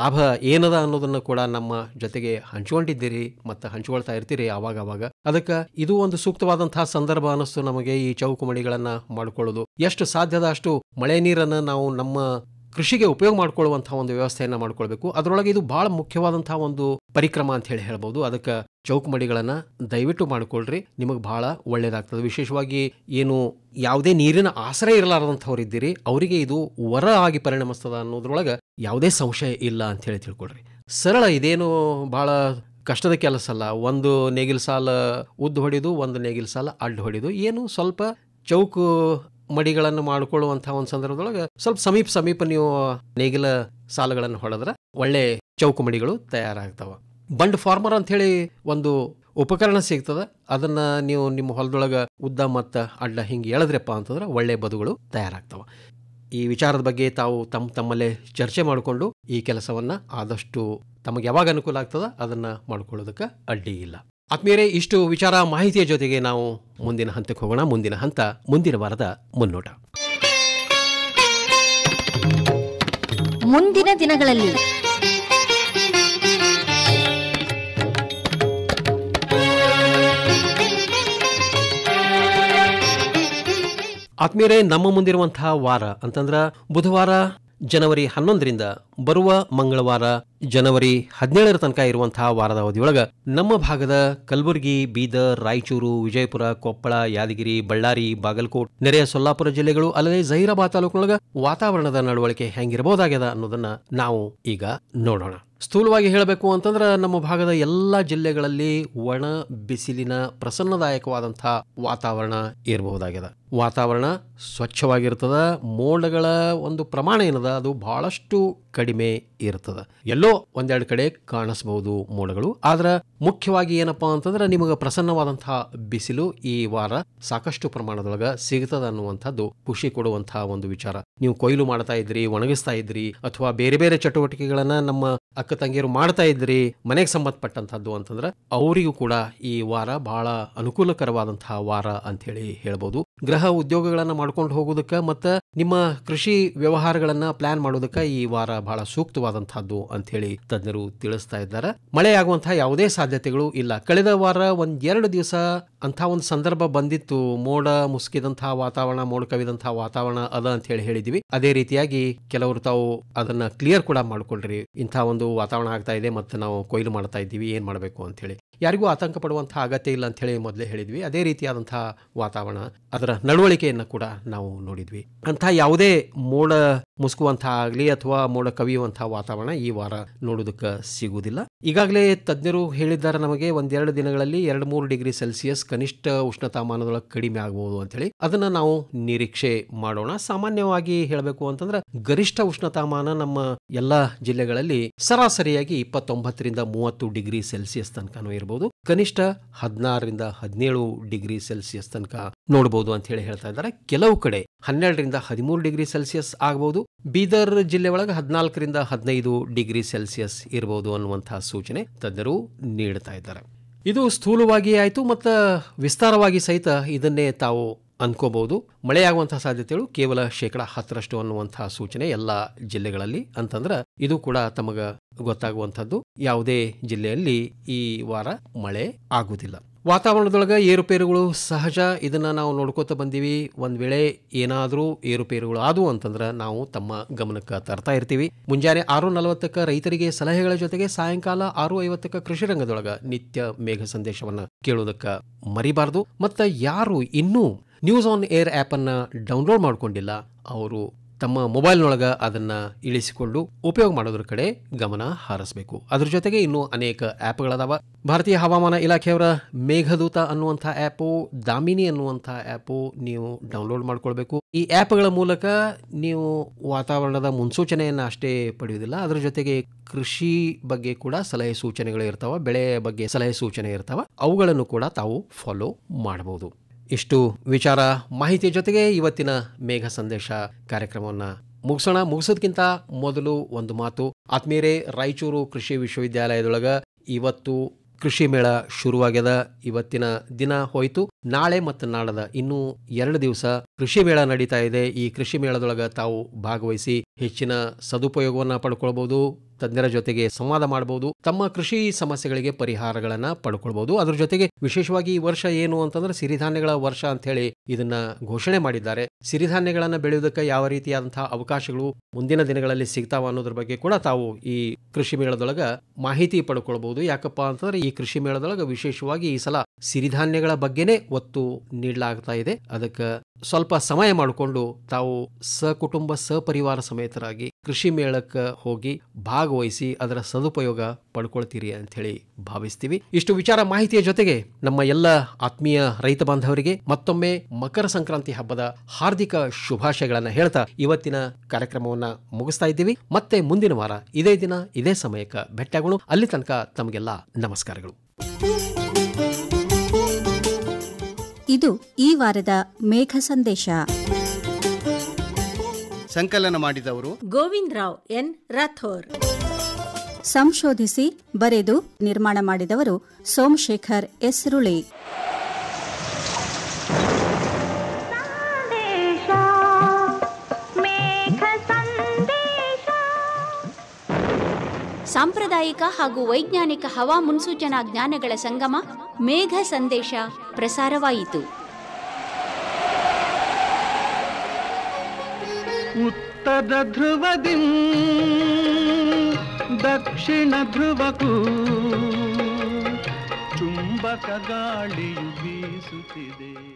ಲಾಭ ಏನದ ಅನ್ನೋದನ್ನ ಕೂಡ ನಮ್ಮ ಜೊತೆಗೆ ಹಂಚ್ಕೊಂಡಿದ್ದೀರಿ ಮತ್ತು ಹಂಚ್ಕೊಳ್ತಾ ಇರ್ತೀರಿ ಆವಾಗ ಅವಾಗ ಅದಕ್ಕೆ ಇದು ಒಂದು ಸೂಕ್ತವಾದಂತಹ ಸಂದರ್ಭ ಅನ್ನಿಸ್ತು ನಮಗೆ ಈ ಚೌಕು ಮಾಡ್ಕೊಳ್ಳೋದು ಮಾಡಿಕೊಳ್ಳೋದು ಎಷ್ಟು ಸಾಧ್ಯದ ಅಷ್ಟು ಮಳೆ ನೀರನ್ನ ನಾವು ನಮ್ಮ ಕೃಷಿಗೆ ಉಪಯೋಗ ಮಾಡಿಕೊಳ್ಳುವಂತಹ ಒಂದು ವ್ಯವಸ್ಥೆಯನ್ನು ಮಾಡ್ಕೊಳ್ಬೇಕು ಅದರೊಳಗೆ ಇದು ಬಹಳ ಮುಖ್ಯವಾದಂತಹ ಒಂದು ಪರಿಕ್ರಮ ಅಂತ ಹೇಳಿ ಹೇಳ್ಬೋದು ಅದಕ್ಕೆ ಚೌಕಮಡಿಗಳನ್ನು ದಯವಿಟ್ಟು ಮಾಡಿಕೊಳ್ಳ್ರಿ ನಿಮಗೆ ಬಹಳ ಒಳ್ಳೇದಾಗ್ತದೆ ವಿಶೇಷವಾಗಿ ಏನು ಯಾವುದೇ ನೀರಿನ ಆಸರೆ ಇರಲಾರದಂಥವ್ರು ಇದ್ದೀರಿ ಅವರಿಗೆ ಇದು ವರ ಆಗಿ ಪರಿಣಮಿಸ್ತದ ಅನ್ನೋದ್ರೊಳಗೆ ಯಾವುದೇ ಸಂಶಯ ಇಲ್ಲ ಅಂತ ಹೇಳಿ ತಿಳ್ಕೊಳ್ರಿ ಸರಳ ಇದೇನು ಬಹಳ ಕಷ್ಟದ ಕೆಲಸ ಅಲ್ಲ ಒಂದು ನೇಗಿಲು ಸಾಲ ಉದ್ದು ಹೊಡೆದು ಒಂದು ನೇಗಿಲು ಸಾಲ ಅಡ್ಡ ಹೊಡೆದು ಏನು ಸ್ವಲ್ಪ ಚೌಕು ಮಡಿಗಳನ್ನು ಮಾಡ್ಕೊಳ್ಳುವಂಥ ಒಂದು ಸಂದರ್ಭದೊಳಗೆ ಸ್ವಲ್ಪ ಸಮೀಪ ಸಮೀಪ ನೀವು ನೇಗಿಲ ಸಾಲುಗಳನ್ನು ಹೊಡೆದ್ರೆ ಒಳ್ಳೆ ಚೌಕು ಮಡಿಗಳು ತಯಾರಾಗ್ತವೆ ಬಂಡ್ ಫಾರ್ಮರ್ ಅಂತ ಹೇಳಿ ಒಂದು ಉಪಕರಣ ಸಿಗ್ತದೆ ಅದನ್ನು ನೀವು ನಿಮ್ಮ ಹೊಲದೊಳಗೆ ಉದ್ದ ಮತ್ತು ಅಡ್ಡ ಹಿಂಗೆ ಎಳೆದ್ರಪ್ಪ ಅಂತಂದ್ರೆ ಒಳ್ಳೆ ಬದುಗಳು ತಯಾರಾಗ್ತವೆ ಈ ವಿಚಾರದ ಬಗ್ಗೆ ತಾವು ತಮ್ಮ ತಮ್ಮಲ್ಲೇ ಚರ್ಚೆ ಮಾಡಿಕೊಂಡು ಈ ಕೆಲಸವನ್ನು ಆದಷ್ಟು ತಮಗೆ ಯಾವಾಗ ಅನುಕೂಲ ಆಗ್ತದ ಅದನ್ನು ಮಾಡ್ಕೊಳ್ಳೋದಕ್ಕೆ ಅಡ್ಡಿ ಇಲ್ಲ ಆತ್ಮೀಯರೇ ಇಷ್ಟು ವಿಚಾರ ಮಾಹಿತಿಯ ಜೊತೆಗೆ ನಾವು ಮುಂದಿನ ಹಂತಕ್ಕೆ ಹೋಗೋಣ ಮುಂದಿನ ಹಂತ ಮುಂದಿನ ವಾರದ ಮುನ್ನೋಟ ಮುಂದಿನ ದಿನಗಳಲ್ಲಿ ಆತ್ಮೀಯರೇ ನಮ್ಮ ಮುಂದಿರುವಂತಹ ವಾರ ಅಂತಂದ್ರ ಬುಧವಾರ ಜನವರಿ ಹನ್ನೊಂದರಿಂದ ಬರುವ ಮಂಗಳವಾರ ಜನವರಿ ಹದಿನೇಳರ ತನಕ ಇರುವಂತಹ ವಾರದ ಅವಧಿಯೊಳಗೆ ನಮ್ಮ ಭಾಗದ ಕಲಬುರಗಿ ಬೀದರ್ ರಾಯಚೂರು ವಿಜಯಪುರ ಕೊಪ್ಪಳ ಯಾದಗಿರಿ ಬಳ್ಳಾರಿ ಬಾಗಲಕೋಟ್ ನೆರೆಯ ಸೊಲ್ಲಾಪುರ ಜಿಲ್ಲೆಗಳು ಅಲ್ಲದೆ ಜಹೀರಾಬಾದ್ ತಾಲೂಕಿನೊಳಗೆ ವಾತಾವರಣದ ನಡವಳಿಕೆ ಹೆಂಗಿರಬಹುದಾಗ್ಯದ ಅನ್ನೋದನ್ನ ನಾವು ಈಗ ನೋಡೋಣ ಸ್ಥೂಲವಾಗಿ ಹೇಳಬೇಕು ಅಂತಂದ್ರೆ ನಮ್ಮ ಭಾಗದ ಎಲ್ಲ ಜಿಲ್ಲೆಗಳಲ್ಲಿ ಒಣ ಬಿಸಿಲಿನ ಪ್ರಸನ್ನದಾಯಕವಾದಂಥ ವಾತಾವರಣ ಇರಬಹುದಾಗಿದೆ ವಾತಾವರಣ ಸ್ವಚ್ಛವಾಗಿರ್ತದ ಮೋಡಗಳ ಒಂದು ಪ್ರಮಾಣ ಏನದ ಅದು ಬಹಳಷ್ಟು ಕಡಿಮೆ ಇರ್ತದ ಎಲ್ಲೋ ಒಂದೆರಡು ಕಡೆ ಕಾಣಿಸಬಹುದು ಮೋಡಗಳು ಆದ್ರೆ ಮುಖ್ಯವಾಗಿ ಏನಪ್ಪಾ ಅಂತಂದ್ರೆ ನಿಮಗೆ ಪ್ರಸನ್ನವಾದಂತಹ ಬಿಸಿಲು ಈ ವಾರ ಸಾಕಷ್ಟು ಪ್ರಮಾಣದೊಳಗ ಸಿಗ್ತದ ಅನ್ನುವಂಥದ್ದು ಖುಷಿ ಕೊಡುವಂತಹ ಒಂದು ವಿಚಾರ ನೀವು ಕೊಯ್ಲು ಮಾಡ್ತಾ ಇದ್ರಿ ಒಣಗಿಸ್ತಾ ಇದ್ರಿ ಅಥವಾ ಬೇರೆ ಬೇರೆ ಚಟುವಟಿಕೆಗಳನ್ನ ನಮ್ಮ ಅಕ್ಕ ತಂಗಿಯರು ಮಾಡ್ತಾ ಇದ್ರಿ ಮನೆಗೆ ಸಂಬಂಧಪಟ್ಟಂತಹದ್ದು ಅಂತಂದ್ರೆ ಅವರಿಗೂ ಕೂಡ ಈ ವಾರ ಬಹಳ ಅನುಕೂಲಕರವಾದಂತಹ ವಾರ ಅಂತ ಹೇಳಿ ಹೇಳ್ಬೋದು ಗೃಹ ಉದ್ಯೋಗಗಳನ್ನು ಮಾಡ್ಕೊಂಡು ಹೋಗೋದಕ್ಕೆ ಮತ್ತ ನಿಮ್ಮ ಕೃಷಿ ವ್ಯವಹಾರಗಳನ್ನು ಪ್ಲಾನ್ ಮಾಡೋದಕ್ಕೆ ಈ ವಾರ ಬಹಳ ಸೂಕ್ತವಾದಂತಹದ್ದು ಅಂತ ಹೇಳಿ ತಜ್ಞರು ತಿಳಿಸ್ತಾ ಇದ್ದಾರೆ ಮಳೆ ಆಗುವಂತಹ ಯಾವುದೇ ಸಾಧ್ಯತೆಗಳು ಇಲ್ಲ ಕಳೆದ ವಾರ ಒಂದೆರಡು ದಿವಸ ಅಂತ ಒಂದು ಸಂದರ್ಭ ಬಂದಿತ್ತು ಮೋಡ ಮುಸುಕಿದಂತಹ ವಾತಾವರಣ ಮೋಡ ಕವಿದಂತಹ ವಾತಾವರಣ ಅದ ಅಂತ ಹೇಳಿ ಹೇಳಿದ್ವಿ ಅದೇ ರೀತಿಯಾಗಿ ಕೆಲವರು ತಾವು ಅದನ್ನ ಕ್ಲಿಯರ್ ಕೂಡ ಮಾಡ್ಕೊಳ್ರಿ ಇಂಥ ಒಂದು ವಾತಾವರಣ ಆಗ್ತಾ ಇದೆ ಮತ್ತು ನಾವು ಕೊಯ್ಲು ಮಾಡ್ತಾ ಇದ್ದೀವಿ ಏನು ಮಾಡಬೇಕು ಅಂತ ಹೇಳಿ ಯಾರಿಗೂ ಆತಂಕ ಪಡುವಂತಹ ಅಗತ್ಯ ಇಲ್ಲ ಅಂತ ಹೇಳಿ ಮೊದಲೇ ಹೇಳಿದ್ವಿ ಅದೇ ರೀತಿಯಾದಂತಹ ವಾತಾವರಣ ಅದರ ನಡವಳಿಕೆಯನ್ನು ಕೂಡ ನಾವು ನೋಡಿದ್ವಿ ಅಂಥ ಯಾವುದೇ ಮೋಡ ಮುಸುಕುವಂತಹ ಆಗಲಿ ಅಥವಾ ಮೋಡ ಕವಿಯುವಂತಹ ವಾತಾವರಣ ಈ ವಾರ ನೋಡೋದಕ್ಕೆ ಸಿಗುವುದಿಲ್ಲ ಈಗಾಗಲೇ ತಜ್ಞರು ಹೇಳಿದ್ದಾರೆ ನಮಗೆ ಒಂದೆರಡು ದಿನಗಳಲ್ಲಿ ಎರಡು ಮೂರು ಡಿಗ್ರಿ ಸೆಲ್ಸಿಯಸ್ ಕನಿಷ್ಠ ಉಷ್ಣತಾಮಾನದೊಳಗೆ ಕಡಿಮೆ ಆಗಬಹುದು ಅಂತ ಹೇಳಿ ಅದನ್ನ ನಾವು ನಿರೀಕ್ಷೆ ಮಾಡೋಣ ಸಾಮಾನ್ಯವಾಗಿ ಹೇಳಬೇಕು ಅಂತಂದ್ರೆ ಗರಿಷ್ಠ ಉಷ್ಣತಾಮಾನ ನಮ್ಮ ಎಲ್ಲ ಜಿಲ್ಲೆಗಳಲ್ಲಿ ಸರಾಸರಿಯಾಗಿ ಇಪ್ಪತ್ತೊಂಬತ್ತರಿಂದ ಮೂವತ್ತು ಡಿಗ್ರಿ ಸೆಲ್ಸಿಯಸ್ ತನಕನೂ ಇರಬಹುದು ಕನಿಷ್ಠ ಹದಿನಾರರಿಂದ ಹದಿನೇಳು ಡಿಗ್ರಿ ಸೆಲ್ಸಿಯಸ್ ತನಕ ನೋಡಬಹುದು ಅಂತ ಹೇಳಿ ಹೇಳ್ತಾ ಇದ್ದಾರೆ ಕೆಲವು ಕಡೆ ಹನ್ನೆರಡರಿಂದ ಹದಿಮೂರು ಡಿಗ್ರಿ ಸೆಲ್ಸಿಯಸ್ ಆಗಬಹುದು ಬೀದರ್ ಜಿಲ್ಲೆ ಒಳಗೆ ಹದಿನಾಲ್ಕರಿಂದ ಹದಿನೈದು ಡಿಗ್ರಿ ಸೆಲ್ಸಿಯಸ್ ಇರಬಹುದು ಅನ್ನುವಂತಹ ಸೂಚನೆ ತಜ್ಞರು ನೀಡ್ತಾ ಇದ್ದಾರೆ ಇದು ಸ್ಥೂಲವಾಗಿ ಆಯಿತು ಮತ್ತು ವಿಸ್ತಾರವಾಗಿ ಸಹಿತ ಇದನ್ನೇ ತಾವು ಅನ್ಕೋಬಹುದು ಮಳೆಯಾಗುವಂತಹ ಸಾಧ್ಯತೆಗಳು ಕೇವಲ ಶೇಕಡ ಹತ್ತರಷ್ಟು ಅನ್ನುವಂತಹ ಸೂಚನೆ ಎಲ್ಲ ಜಿಲ್ಲೆಗಳಲ್ಲಿ ಅಂತಂದ್ರೆ ಇದು ಕೂಡ ತಮಗ ಗೊತ್ತಾಗುವಂಥದ್ದು ಯಾವುದೇ ಜಿಲ್ಲೆಯಲ್ಲಿ ಈ ವಾರ ಮಳೆ ಆಗುವುದಿಲ್ಲ ವಾತಾವರಣದೊಳಗೆ ಏರುಪೇರುಗಳು ಸಹಜ ಇದನ್ನು ನಾವು ನೋಡ್ಕೋತಾ ಬಂದೀವಿ ಒಂದು ವೇಳೆ ಏನಾದರೂ ಏರುಪೇರುಗಳು ಆದವು ಅಂತಂದ್ರೆ ನಾವು ತಮ್ಮ ಗಮನಕ್ಕೆ ತರ್ತಾ ಇರ್ತೀವಿ ಮುಂಜಾನೆ ಆರು ನಲವತ್ತಕ್ಕ ರೈತರಿಗೆ ಸಲಹೆಗಳ ಜೊತೆಗೆ ಸಾಯಂಕಾಲ ಆರು ಐವತ್ತಕ್ಕ ಕೃಷಿ ರಂಗದೊಳಗ ನಿತ್ಯ ಮೇಘ ಸಂದೇಶವನ್ನು ಕೇಳೋದಕ್ಕೆ ಮರಿಬಾರ್ದು ಮತ್ತು ಯಾರು ಇನ್ನೂ ನ್ಯೂಸ್ ಆನ್ ಏರ್ ಆ್ಯಪನ್ನು ಡೌನ್ಲೋಡ್ ಮಾಡಿಕೊಂಡಿಲ್ಲ ಅವರು ತಮ್ಮ ಮೊಬೈಲ್ನೊಳಗೆ ಅದನ್ನು ಇಳಿಸಿಕೊಂಡು ಉಪಯೋಗ ಮಾಡೋದ್ರ ಕಡೆ ಗಮನ ಹಾರಿಸಬೇಕು ಅದ್ರ ಜೊತೆಗೆ ಇನ್ನೂ ಅನೇಕ ಆ್ಯಪ್ಗಳದಾವ ಭಾರತೀಯ ಹವಾಮಾನ ಇಲಾಖೆಯವರ ಮೇಘದೂತ ಅನ್ನುವಂಥ ಆ್ಯಪು ದಾಮಿನಿ ಅನ್ನುವಂಥ ಆ್ಯಪು ನೀವು ಡೌನ್ಲೋಡ್ ಮಾಡ್ಕೊಳ್ಬೇಕು ಈ ಆ್ಯಪ್ಗಳ ಮೂಲಕ ನೀವು ವಾತಾವರಣದ ಮುನ್ಸೂಚನೆಯನ್ನು ಅಷ್ಟೇ ಪಡೆಯುವುದಿಲ್ಲ ಅದರ ಜೊತೆಗೆ ಕೃಷಿ ಬಗ್ಗೆ ಕೂಡ ಸಲಹೆ ಸೂಚನೆಗಳು ಇರ್ತಾವ ಬೆಳೆ ಬಗ್ಗೆ ಸಲಹೆ ಸೂಚನೆ ಇರ್ತಾವ ಅವುಗಳನ್ನು ಕೂಡ ತಾವು ಫಾಲೋ ಮಾಡಬಹುದು ಇಷ್ಟು ವಿಚಾರ ಮಾಹಿತಿ ಜೊತೆಗೆ ಇವತ್ತಿನ ಮೇಘ ಸಂದೇಶ ಕಾರ್ಯಕ್ರಮವನ್ನು ಮುಗಿಸೋಣ ಮುಗಿಸೋದಕ್ಕಿಂತ ಮೊದಲು ಒಂದು ಮಾತು ಆತ್ಮೀಯರೇ ರಾಯಚೂರು ಕೃಷಿ ವಿಶ್ವವಿದ್ಯಾಲಯದೊಳಗ ಇವತ್ತು ಕೃಷಿ ಮೇಳ ಶುರುವಾಗ್ಯದ ಇವತ್ತಿನ ದಿನ ಹೋಯಿತು ನಾಳೆ ಮತ್ತು ನಾಳದ ಇನ್ನೂ ಎರಡು ದಿವಸ ಕೃಷಿ ಮೇಳ ನಡೀತಾ ಇದೆ ಈ ಕೃಷಿ ಮೇಳದೊಳಗ ತಾವು ಭಾಗವಹಿಸಿ ಹೆಚ್ಚಿನ ಸದುಪಯೋಗವನ್ನು ಪಡ್ಕೊಳ್ಬಹುದು ತಜ್ಞರ ಜೊತೆಗೆ ಸಂವಾದ ಮಾಡಬಹುದು ತಮ್ಮ ಕೃಷಿ ಸಮಸ್ಯೆಗಳಿಗೆ ಪರಿಹಾರಗಳನ್ನು ಪಡ್ಕೊಳ್ಬಹುದು ಅದ್ರ ಜೊತೆಗೆ ವಿಶೇಷವಾಗಿ ಈ ವರ್ಷ ಏನು ಅಂತಂದ್ರೆ ಸಿರಿಧಾನ್ಯಗಳ ವರ್ಷ ಅಂತ ಹೇಳಿ ಇದನ್ನ ಘೋಷಣೆ ಮಾಡಿದ್ದಾರೆ ಸಿರಿಧಾನ್ಯಗಳನ್ನು ಬೆಳೆಯುವುದಕ್ಕೆ ಯಾವ ರೀತಿಯಾದಂತಹ ಅವಕಾಶಗಳು ಮುಂದಿನ ದಿನಗಳಲ್ಲಿ ಸಿಗ್ತಾವ ಅನ್ನೋದ್ರ ಬಗ್ಗೆ ಕೂಡ ತಾವು ಈ ಕೃಷಿ ಮೇಳದೊಳಗ ಮಾಹಿತಿ ಪಡ್ಕೊಳ್ಬಹುದು ಯಾಕಪ್ಪ ಅಂತಂದ್ರೆ ಈ ಕೃಷಿ ಮೇಳದೊಳಗ ವಿಶೇಷವಾಗಿ ಈ ಸಲ ಸಿರಿಧಾನ್ಯಗಳ ಬಗ್ಗೆನೇ ಒತ್ತು ನೀಡಲಾಗ್ತಾ ಇದೆ ಅದಕ್ಕೆ ಸ್ವಲ್ಪ ಸಮಯ ಮಾಡಿಕೊಂಡು ತಾವು ಸಕುಟುಂಬ ಸಪರಿವಾರ ಸಮೇತರಾಗಿ ಕೃಷಿ ಮೇಳಕ್ಕೆ ಹೋಗಿ ಭಾಗವಹಿಸಿ ಅದರ ಸದುಪಯೋಗ ಪಡ್ಕೊಳ್ತೀರಿ ಹೇಳಿ ಭಾವಿಸ್ತೀವಿ ಇಷ್ಟು ವಿಚಾರ ಮಾಹಿತಿಯ ಜೊತೆಗೆ ನಮ್ಮ ಎಲ್ಲ ಆತ್ಮೀಯ ರೈತ ಬಾಂಧವರಿಗೆ ಮತ್ತೊಮ್ಮೆ ಮಕರ ಸಂಕ್ರಾಂತಿ ಹಬ್ಬದ ಹಾರ್ದಿಕ ಶುಭಾಶಯಗಳನ್ನು ಹೇಳ್ತಾ ಇವತ್ತಿನ ಕಾರ್ಯಕ್ರಮವನ್ನ ಮುಗಿಸ್ತಾ ಇದ್ದೀವಿ ಮತ್ತೆ ಮುಂದಿನ ವಾರ ಇದೇ ದಿನ ಇದೇ ಸಮಯಕ್ಕೆ ಭೇಟಿಯಾಗೋಣ ಅಲ್ಲಿ ತನಕ ತಮಗೆಲ್ಲ ನಮಸ್ಕಾರಗಳು ಇದು ಈ ವಾರದ ಮೇಘ ಸಂದೇಶ ಸಂಕಲನ ಮಾಡಿದವರು ಗೋವಿಂದ ರಾವ್ ಎನ್ ರಾಥೋರ್ ಸಂಶೋಧಿಸಿ ಬರೆದು ನಿರ್ಮಾಣ ಮಾಡಿದವರು ಸೋಮಶೇಖರ್ ಎಸ್ ರುಳಿ ಸಾಂಪ್ರದಾಯಿಕ ಹಾಗೂ ವೈಜ್ಞಾನಿಕ ಹವಾ ಮುನ್ಸೂಚನಾ ಜ್ಞಾನಗಳ ಸಂಗಮ ಮೇಘ ಸಂದೇಶ ಪ್ರಸಾರವಾಯಿತು ಉತ್ತರ ಧ್ರುವದಿ ದಕ್ಷಿಣ ಧ್ರುವಕ್ಕೂ ಚುಂಬಕ ಗಾಳಿಯು ಬೀಸುತ್ತಿದೆ